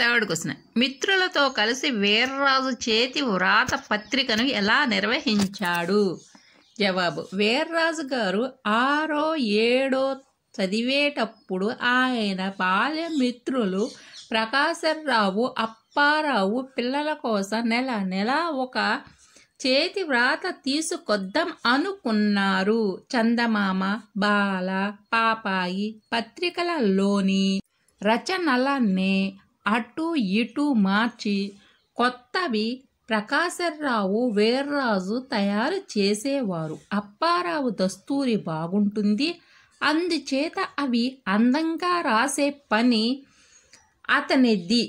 third question మిత్రులతో కలిసి వీర్రాజు చేతి వ్రాత పత్రికను ఎలా నిర్వహించాడు జవాబు వీర్రాజు గారు ఆరో ఏడో చదివేటప్పుడు ఆయన బాల్య మిత్రులు ప్రకాశరావు అప్పారావు పిల్లల కోసం నెల నెల ఒక చేతి వ్రాత తీసుకొద్దాం అనుకున్నారు చందమామ బాల పాపాయి పత్రికలలోని రచనలనే అటు ఇటు మార్చి కొత్తవి ప్రకాశరావు వీర్రాజు తయారు చేసేవారు అప్పారావు దస్తూరి బాగుంటుంది అందుచేత అవి అందంగా రాసే పని అతనిది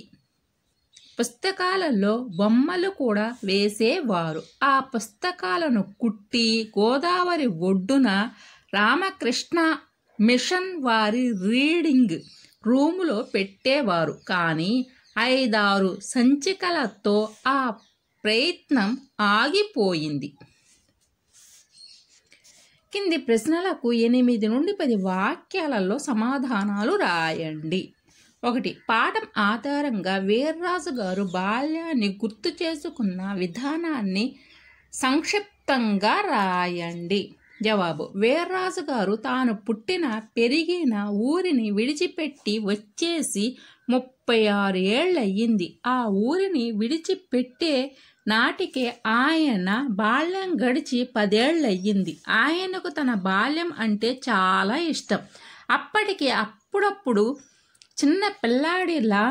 పుస్తకాలలో బొమ్మలు కూడా వేసేవారు ఆ పుస్తకాలను కుట్టి గోదావరి ఒడ్డున రామకృష్ణ మిషన్ వారి రీడింగ్ రూములో పెట్టేవారు కానీ ఐదారు సంచికలతో ఆ ప్రయత్నం ఆగిపోయింది కింది ప్రశ్నలకు ఎనిమిది నుండి పది వాక్యాలలో సమాధానాలు రాయండి ఒకటి పాఠం ఆధారంగా వీర్రాజు గారు బాల్యాన్ని గుర్తు చేసుకున్న విధానాన్ని సంక్షిప్తంగా రాయండి జవాబు వీర్రాజు గారు తాను పుట్టిన పెరిగిన ఊరిని విడిచిపెట్టి వచ్చేసి ముప్పై ఆరు ఏళ్ళయ్యింది ఆ ఊరిని విడిచిపెట్టే నాటికే ఆయన బాల్యం గడిచి పదేళ్ళయ్యింది ఆయనకు తన బాల్యం అంటే చాలా ఇష్టం అప్పటికి అప్పుడప్పుడు చిన్న పిల్లాడిలా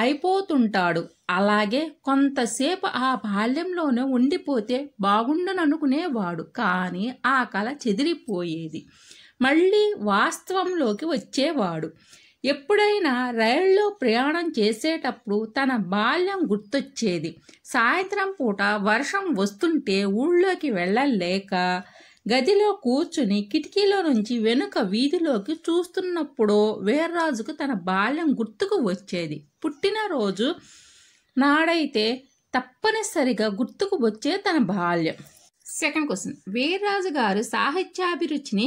అయిపోతుంటాడు అలాగే కొంతసేపు ఆ బాల్యంలోనే ఉండిపోతే బాగుండననుకునేవాడు కానీ ఆ కళ చెదిరిపోయేది మళ్ళీ వాస్తవంలోకి వచ్చేవాడు ఎప్పుడైనా రైల్లో ప్రయాణం చేసేటప్పుడు తన బాల్యం గుర్తొచ్చేది సాయంత్రం పూట వర్షం వస్తుంటే ఊళ్ళోకి వెళ్ళలేక గదిలో కూర్చుని కిటికీలో నుంచి వెనుక వీధిలోకి చూస్తున్నప్పుడో వీర్రాజుకు తన బాల్యం గుర్తుకు వచ్చేది పుట్టినరోజు నాడైతే తప్పనిసరిగా గుర్తుకు వచ్చే తన బాల్యం సెకండ్ క్వశ్చన్ వీర్రాజు గారు సాహిత్యాభిరుచిని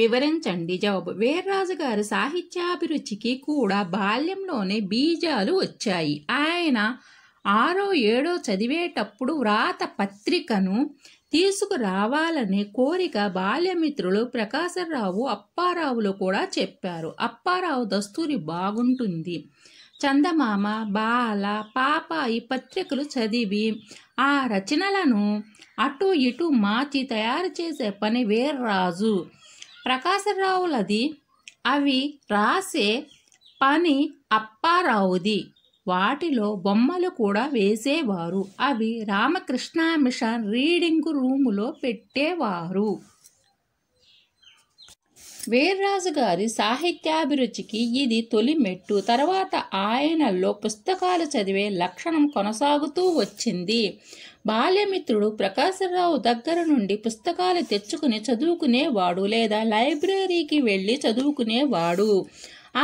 వివరించండి జవాబు వీర్రాజు గారు సాహిత్యాభిరుచికి కూడా బాల్యంలోనే బీజాలు వచ్చాయి ఆయన ఆరో ఏడో చదివేటప్పుడు వ్రాత పత్రికను తీసుకురావాలనే కోరిక బాల్యమిత్రులు ప్రకాశరావు అప్పారావులు కూడా చెప్పారు అప్పారావు దస్తూరి బాగుంటుంది చందమామ బాల పాపాయి పత్రికలు చదివి ఆ రచనలను అటు ఇటు మార్చి తయారు చేసే పని వేర్రాజు ప్రకాశరావులది అవి రాసే పని అప్పారావుది వాటిలో బొమ్మలు కూడా వేసేవారు అవి రామకృష్ణ మిషన్ రీడింగ్ రూములో పెట్టేవారు వీర్రాజు గారి సాహిత్యాభిరుచికి ఇది తొలి మెట్టు తర్వాత ఆయనలో పుస్తకాలు చదివే లక్షణం కొనసాగుతూ వచ్చింది బాల్యమిత్రుడు ప్రకాశరావు దగ్గర నుండి పుస్తకాలు తెచ్చుకుని చదువుకునేవాడు లేదా లైబ్రరీకి వెళ్ళి చదువుకునేవాడు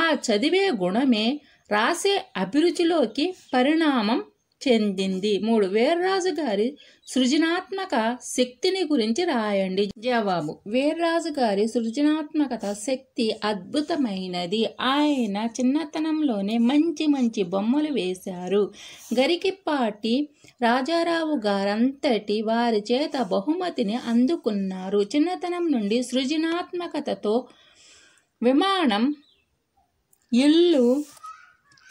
ఆ చదివే గుణమే రాసే అభిరుచిలోకి పరిణామం చెందింది మూడు వీర్రాజు గారి సృజనాత్మక శక్తిని గురించి రాయండి జవాబు వీర్రాజు గారి సృజనాత్మకత శక్తి అద్భుతమైనది ఆయన చిన్నతనంలోనే మంచి మంచి బొమ్మలు వేశారు గరికిపాటి రాజారావు గారంతటి వారి చేత బహుమతిని అందుకున్నారు చిన్నతనం నుండి సృజనాత్మకతతో విమానం ఇల్లు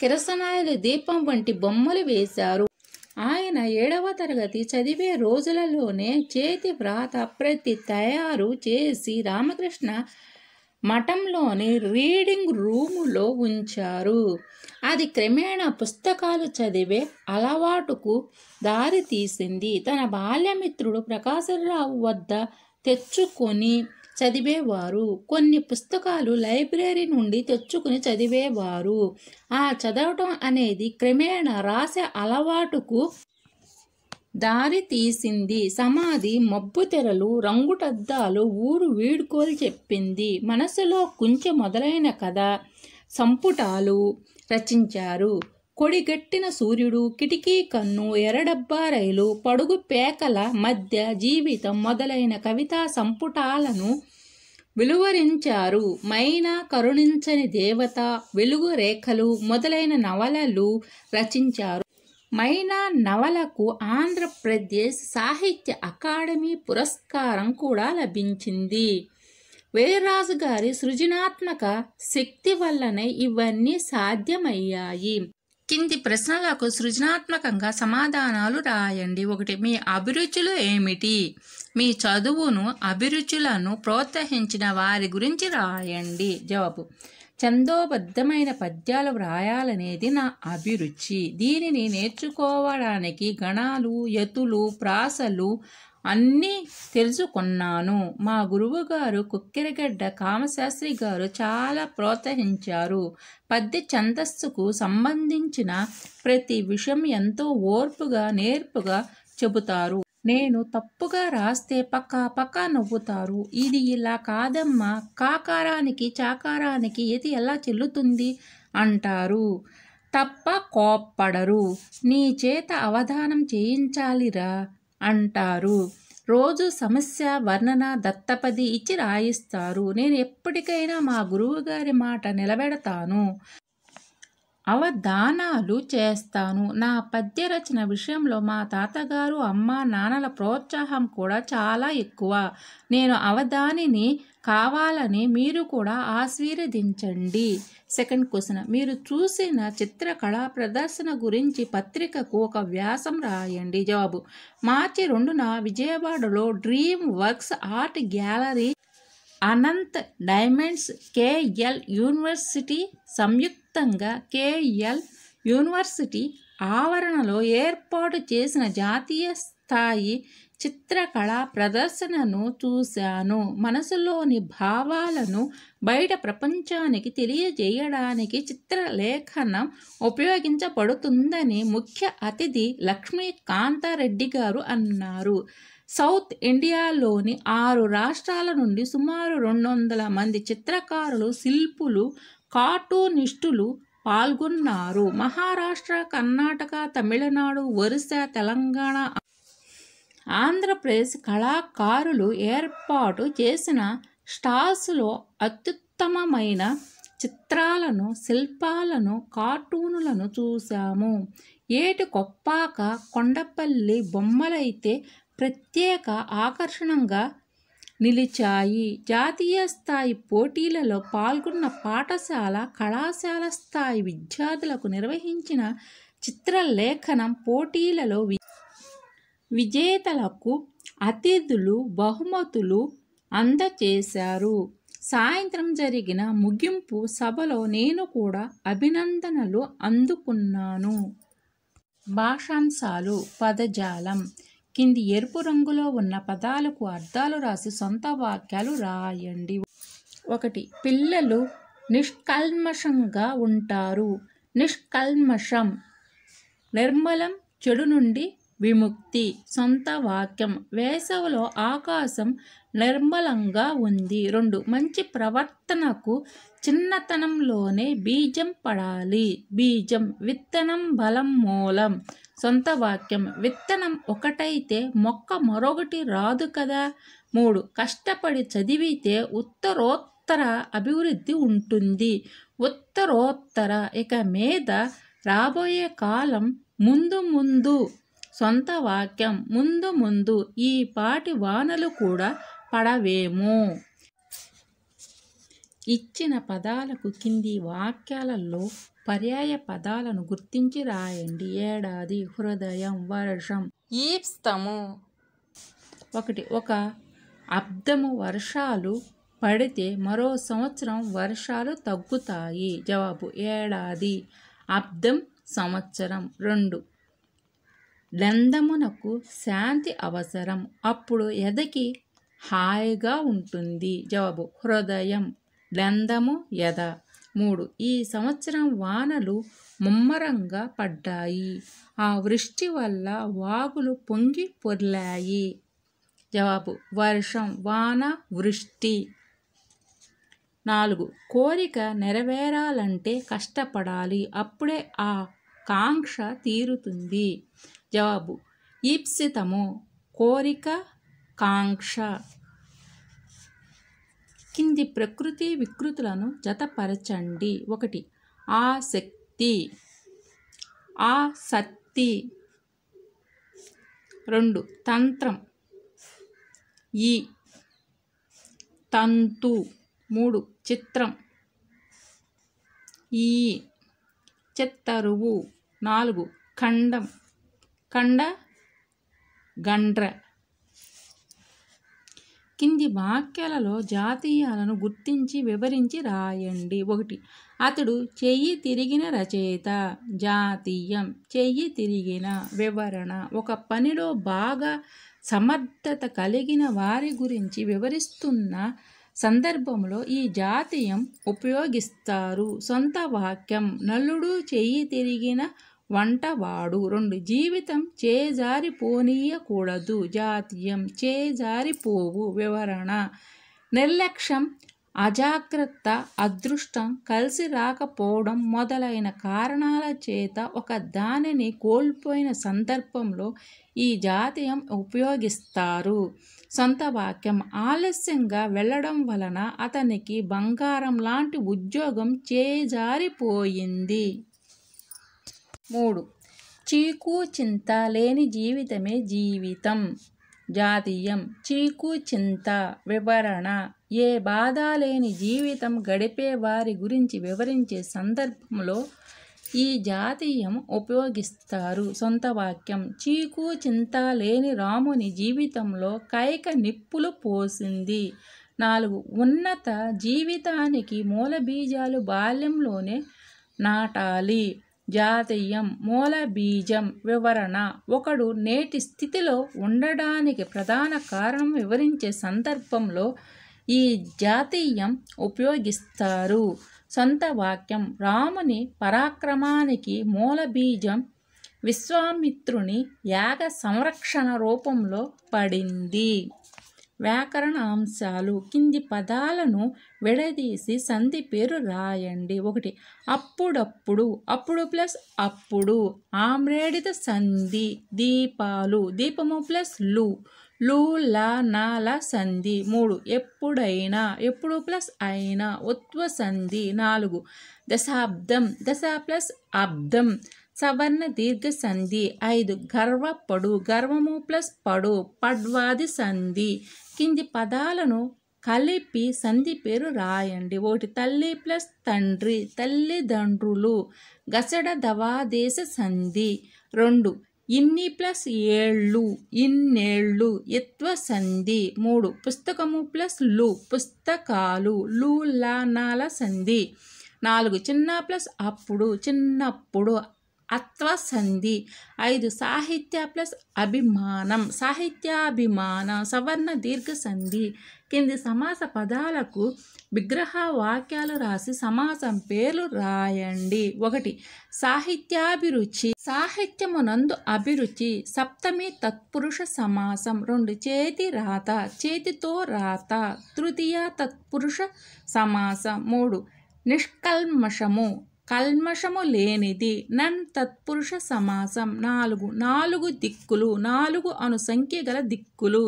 కిరసనాయలు దీపం వంటి బొమ్మలు వేశారు ఆయన ఏడవ తరగతి చదివే రోజులలోనే చేతి వ్రాత ప్రతి తయారు చేసి రామకృష్ణ మఠంలోని రీడింగ్ రూములో ఉంచారు అది క్రమేణా పుస్తకాలు చదివే అలవాటుకు దారితీసింది తన బాల్యమిత్రుడు ప్రకాశరావు వద్ద తెచ్చుకొని చదివేవారు కొన్ని పుస్తకాలు లైబ్రరీ నుండి తెచ్చుకుని చదివేవారు ఆ చదవటం అనేది క్రమేణ రాసే అలవాటుకు దారి తీసింది సమాధి మబ్బు తెరలు రంగుటద్దాలు ఊరు వీడుకోలు చెప్పింది మనసులో కుంచె మొదలైన కథ సంపుటాలు రచించారు కొడిగట్టిన సూర్యుడు కిటికీ కన్ను ఎరడబ్బా రైలు పడుగు పేకల మధ్య జీవితం మొదలైన కవితా సంపుటాలను వెలువరించారు మైనా కరుణించని దేవత వెలుగు రేఖలు మొదలైన నవలలు రచించారు మైనా నవలకు ఆంధ్రప్రదేశ్ సాహిత్య అకాడమీ పురస్కారం కూడా లభించింది వీర్రాజు గారి సృజనాత్మక శక్తి వల్లనే ఇవన్నీ సాధ్యమయ్యాయి కింది ప్రశ్నలకు సృజనాత్మకంగా సమాధానాలు రాయండి ఒకటి మీ అభిరుచులు ఏమిటి మీ చదువును అభిరుచులను ప్రోత్సహించిన వారి గురించి రాయండి జవాబు చందోబద్ధమైన పద్యాలు వ్రాయాలనేది నా అభిరుచి దీనిని నేర్చుకోవడానికి గణాలు యతులు ప్రాసలు అన్నీ తెలుసుకున్నాను మా గురువు గారు కుక్కెరగడ్డ కామశాస్త్రి గారు చాలా ప్రోత్సహించారు పద్య ఛందస్సుకు సంబంధించిన ప్రతి విషయం ఎంతో ఓర్పుగా నేర్పుగా చెబుతారు నేను తప్పుగా రాస్తే పక్కా పక్కా నవ్వుతారు ఇది ఇలా కాదమ్మా కాకారానికి చాకారానికి ఇది ఎలా చెల్లుతుంది అంటారు తప్ప కోప్పడరు నీ చేత అవధానం చేయించాలిరా అంటారు రోజు సమస్య వర్ణన దత్తపది ఇచ్చి రాయిస్తారు నేను ఎప్పటికైనా మా గురువు గారి మాట నిలబెడతాను అవధానాలు చేస్తాను నా పద్య రచన విషయంలో మా తాతగారు అమ్మ నాన్నల ప్రోత్సాహం కూడా చాలా ఎక్కువ నేను అవధానిని కావాలని మీరు కూడా ఆశీర్వదించండి సెకండ్ క్వశ్చన్ మీరు చూసిన చిత్రకళ ప్రదర్శన గురించి పత్రికకు ఒక వ్యాసం రాయండి జవాబు మార్చి రెండున విజయవాడలో dream works art gallery Anant diamonds KL university సంయుక్తంగా కేఎల్ యూనివర్సిటీ ఆవరణలో ఏర్పాటు చేసిన జాతీయ స్థాయి చిత్రకళా ప్రదర్శనను చూశాను మనసులోని భావాలను బయట ప్రపంచానికి తెలియజేయడానికి చిత్రలేఖనం ఉపయోగించబడుతుందని ముఖ్య అతిథి లక్ష్మీకాంతారెడ్డి గారు అన్నారు సౌత్ ఇండియాలోని ఆరు రాష్ట్రాల నుండి సుమారు రెండు వందల మంది చిత్రకారులు శిల్పులు కార్టూనిస్టులు పాల్గొన్నారు మహారాష్ట్ర కర్ణాటక తమిళనాడు ఒరిస్సా తెలంగాణ ఆంధ్రప్రదేశ్ కళాకారులు ఏర్పాటు చేసిన స్టాల్స్లో అత్యుత్తమమైన చిత్రాలను శిల్పాలను కార్టూనులను చూశాము ఏటికొప్పాక కొండపల్లి బొమ్మలైతే ప్రత్యేక ఆకర్షణంగా నిలిచాయి జాతీయ స్థాయి పోటీలలో పాల్గొన్న పాఠశాల కళాశాల స్థాయి విద్యార్థులకు నిర్వహించిన చిత్రలేఖనం పోటీలలో విజేతలకు అతిథులు బహుమతులు అందచేశారు సాయంత్రం జరిగిన ముగింపు సభలో నేను కూడా అభినందనలు అందుకున్నాను భాషాంశాలు పదజాలం కింది ఎరుపు రంగులో ఉన్న పదాలకు అర్థాలు రాసి సొంత వాక్యాలు రాయండి ఒకటి పిల్లలు నిష్కల్మషంగా ఉంటారు నిష్కల్మషం నిర్మలం చెడు నుండి విముక్తి సొంత వాక్యం వేసవిలో ఆకాశం నిర్మలంగా ఉంది రెండు మంచి ప్రవర్తనకు చిన్నతనంలోనే బీజం పడాలి బీజం విత్తనం బలం మూలం సొంత వాక్యం విత్తనం ఒకటైతే మొక్క మరొకటి రాదు కదా మూడు కష్టపడి చదివితే ఉత్తరోత్తర అభివృద్ధి ఉంటుంది ఉత్తరోత్తర ఇక మీద రాబోయే కాలం ముందు ముందు సొంత వాక్యం ముందు ముందు ఈ పాటి వానలు కూడా పడవేమో ఇచ్చిన పదాలకు కింది వాక్యాలలో పర్యాయ పదాలను గుర్తించి రాయండి ఏడాది హృదయం వర్షం ఈప్స్తము ఒకటి ఒక అబ్దము వర్షాలు పడితే మరో సంవత్సరం వర్షాలు తగ్గుతాయి జవాబు ఏడాది అబ్దం సంవత్సరం రెండు దందమునకు శాంతి అవసరం అప్పుడు ఎదకి హాయిగా ఉంటుంది జవాబు హృదయం దందము ఎద మూడు ఈ సంవత్సరం వానలు ముమ్మరంగా పడ్డాయి ఆ వృష్టి వల్ల వాగులు పొంగి పొర్లాయి జవాబు వర్షం వాన వృష్టి నాలుగు కోరిక నెరవేరాలంటే కష్టపడాలి అప్పుడే ఆ కాంక్ష తీరుతుంది జవాబు ఈప్సితము కోరిక కాంక్ష కింది ప్రకృతి వికృతులను జతపరచండి ఒకటి ఆసక్తి ఆసక్తి రెండు తంత్రం ఈ తంతు మూడు చిత్రం ఈ చెత్తరువు నాలుగు ఖండం ఖండ గండ్ర కింది వాక్యాలలో జాతీయాలను గుర్తించి వివరించి రాయండి ఒకటి అతడు చెయ్యి తిరిగిన రచయిత జాతీయం చెయ్యి తిరిగిన వివరణ ఒక పనిలో బాగా సమర్థత కలిగిన వారి గురించి వివరిస్తున్న సందర్భంలో ఈ జాతీయం ఉపయోగిస్తారు సొంత వాక్యం నల్లుడు చెయ్యి తిరిగిన వంటవాడు రెండు జీవితం చేజారిపోనీయకూడదు జాతీయం చేజారిపోవు వివరణ నిర్లక్ష్యం అజాగ్రత్త అదృష్టం కలిసి రాకపోవడం మొదలైన కారణాల చేత ఒక దానిని కోల్పోయిన సందర్భంలో ఈ జాతీయం ఉపయోగిస్తారు సొంత వాక్యం ఆలస్యంగా వెళ్ళడం వలన అతనికి బంగారం లాంటి ఉద్యోగం చేజారిపోయింది మూడు చీకు చింత లేని జీవితమే జీవితం జాతీయం చీకు చింత వివరణ ఏ బాధ లేని జీవితం గడిపే వారి గురించి వివరించే సందర్భంలో ఈ జాతీయం ఉపయోగిస్తారు సొంత వాక్యం చీకు చింత లేని రాముని జీవితంలో కైక నిప్పులు పోసింది నాలుగు ఉన్నత జీవితానికి మూల బీజాలు బాల్యంలోనే నాటాలి జాతీయం మూల బీజం వివరణ ఒకడు నేటి స్థితిలో ఉండడానికి ప్రధాన కారణం వివరించే సందర్భంలో ఈ జాతీయం ఉపయోగిస్తారు సొంత వాక్యం రాముని పరాక్రమానికి మూల బీజం విశ్వామిత్రుని యాగ సంరక్షణ రూపంలో పడింది వ్యాకరణ అంశాలు కింది పదాలను విడదీసి సంధి పేరు రాయండి ఒకటి అప్పుడప్పుడు అప్పుడు ప్లస్ అప్పుడు ఆమ్రేడిత సంధి దీపాలు దీపము ప్లస్ లు లూ లా నాల సంధి మూడు ఎప్పుడైనా ఎప్పుడు ప్లస్ అయినా ఉత్వ సంధి నాలుగు దశాబ్దం దశ ప్లస్ అబ్దం సవర్ణ దీర్ఘ సంధి ఐదు గర్వ పడు గర్వము ప్లస్ పడు పడ్వాది సంధి కింది పదాలను కలిపి సంధి పేరు రాయండి ఒకటి తల్లి ప్లస్ తండ్రి తల్లిదండ్రులు గసడ దవాదేశ సంధి రెండు ఇన్ని ప్లస్ ఏళ్ళు ఇన్నేళ్ళు ఎత్వ సంధి మూడు పుస్తకము ప్లస్ లు పుస్తకాలు లు లానాల సంధి నాలుగు చిన్న ప్లస్ అప్పుడు చిన్నప్పుడు అత్వసంధి ఐదు సాహిత్య ప్లస్ అభిమానం సాహిత్యాభిమాన సవర్ణ దీర్ఘ సంధి కింది సమాస పదాలకు విగ్రహ వాక్యాలు రాసి సమాసం పేర్లు రాయండి ఒకటి సాహిత్యాభిరుచి సాహిత్యమునందు అభిరుచి సప్తమి తత్పురుష సమాసం రెండు చేతి రాత చేతితో రాత తృతీయ తత్పురుష సమాసం మూడు నిష్కల్మషము కల్మషము లేనిది నన్ తత్పురుష సమాసం నాలుగు నాలుగు దిక్కులు నాలుగు అను సంఖ్య గల దిక్కులు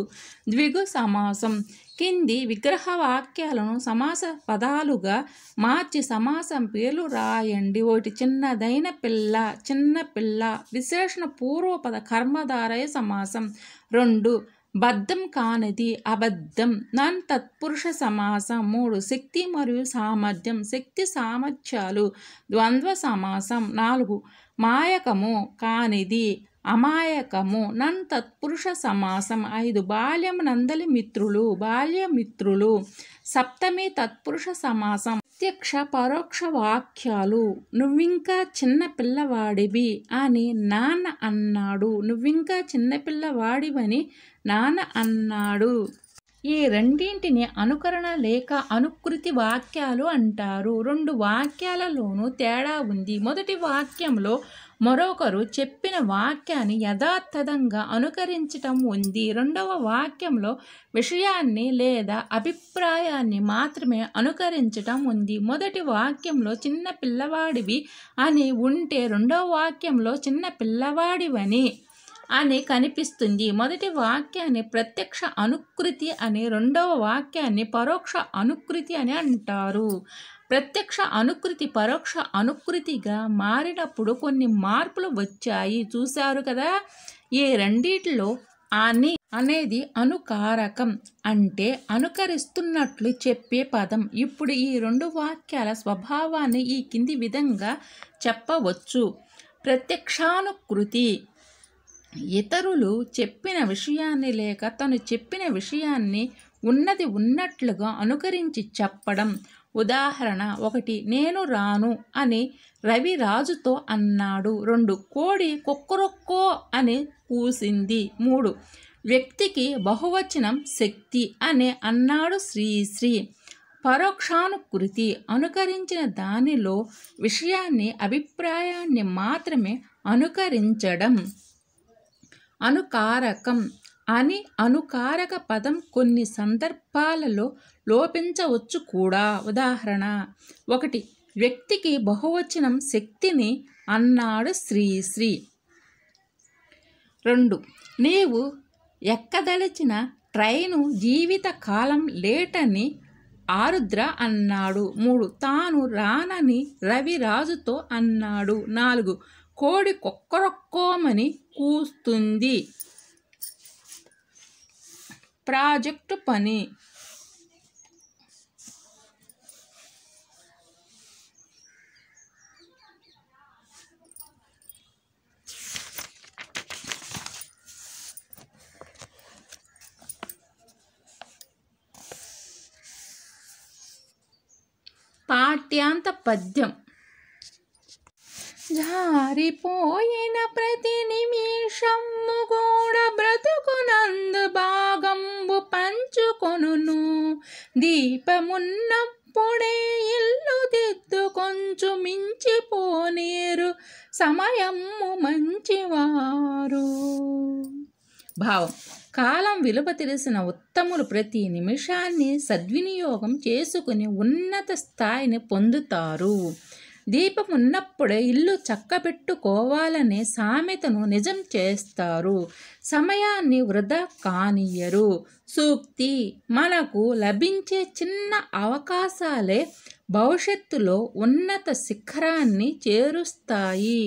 ద్విగు సమాసం కింది విగ్రహ వాక్యాలను సమాస పదాలుగా మార్చి సమాసం పేర్లు రాయండి ఒకటి చిన్నదైన పిల్ల చిన్న పిల్ల విశేషణ పూర్వపద కర్మధారయ సమాసం రెండు బద్ధం కానిది అబద్ధం నన్ తత్పురుష సమాసం మూడు శక్తి మరియు సామర్థ్యం శక్తి సామర్థ్యాలు ద్వంద్వ సమాసం నాలుగు మాయకము కానిది అమాయకము నన్ తత్పురుష సమాసం ఐదు బాల్యం నందలి మిత్రులు బాల్యమిత్రులు సప్తమి తత్పురుష సమాసం ప్రత్యక్ష పరోక్ష వాక్యాలు నువ్వింకా చిన్నపిల్లవాడివి అని నాన్న అన్నాడు నువ్వింకా చిన్నపిల్లవాడివని నాన్న అన్నాడు ఈ రెండింటిని అనుకరణ లేక అనుకృతి వాక్యాలు అంటారు రెండు వాక్యాలలోనూ తేడా ఉంది మొదటి వాక్యంలో మరొకరు చెప్పిన వాక్యాన్ని యథాతథంగా అనుకరించటం ఉంది రెండవ వాక్యంలో విషయాన్ని లేదా అభిప్రాయాన్ని మాత్రమే అనుకరించటం ఉంది మొదటి వాక్యంలో చిన్న పిల్లవాడివి అని ఉంటే రెండవ వాక్యంలో చిన్న పిల్లవాడివని అని కనిపిస్తుంది మొదటి వాక్యాన్ని ప్రత్యక్ష అనుకృతి అని రెండవ వాక్యాన్ని పరోక్ష అనుకృతి అని అంటారు ప్రత్యక్ష అనుకృతి పరోక్ష అనుకృతిగా మారినప్పుడు కొన్ని మార్పులు వచ్చాయి చూశారు కదా ఈ రెండిట్లో అని అనేది అనుకారకం అంటే అనుకరిస్తున్నట్లు చెప్పే పదం ఇప్పుడు ఈ రెండు వాక్యాల స్వభావాన్ని ఈ కింది విధంగా చెప్పవచ్చు ప్రత్యక్షానుకృతి ఇతరులు చెప్పిన విషయాన్ని లేక తను చెప్పిన విషయాన్ని ఉన్నది ఉన్నట్లుగా అనుకరించి చెప్పడం ఉదాహరణ ఒకటి నేను రాను అని రవి రాజుతో అన్నాడు రెండు కోడి కుక్కరొక్కో అని కూసింది మూడు వ్యక్తికి బహువచనం శక్తి అని అన్నాడు శ్రీశ్రీ పరోక్షానుకృతి అనుకరించిన దానిలో విషయాన్ని అభిప్రాయాన్ని మాత్రమే అనుకరించడం అనుకారకం అని అనుకారక పదం కొన్ని సందర్భాలలో లోపించవచ్చు కూడా ఉదాహరణ ఒకటి వ్యక్తికి బహువచనం శక్తిని అన్నాడు శ్రీశ్రీ రెండు నీవు ఎక్కదలిచిన ట్రైను జీవితకాలం లేటని ఆరుద్ర అన్నాడు మూడు తాను రానని రవిరాజుతో అన్నాడు నాలుగు కోడి కొక్కరొక్కోమని కూస్తుంది प्राजक्तपने పాఠ్యాంత పద్యం జారిపోయిన ప్రతి నిమిషం కొనును దీపమున్నప్పుడే ఇల్లు దిద్దు కొంచెం మించిపోనీరు సమయము మంచివారు భావం కాలం విలువ తెలిసిన ఉత్తములు ప్రతి నిమిషాన్ని సద్వినియోగం చేసుకుని ఉన్నత స్థాయిని పొందుతారు దీపం ఉన్నప్పుడే ఇల్లు చక్కబెట్టుకోవాలనే సామెతను నిజం చేస్తారు సమయాన్ని వృధా కానియరు సూక్తి మనకు లభించే చిన్న అవకాశాలే భవిష్యత్తులో ఉన్నత శిఖరాన్ని చేరుస్తాయి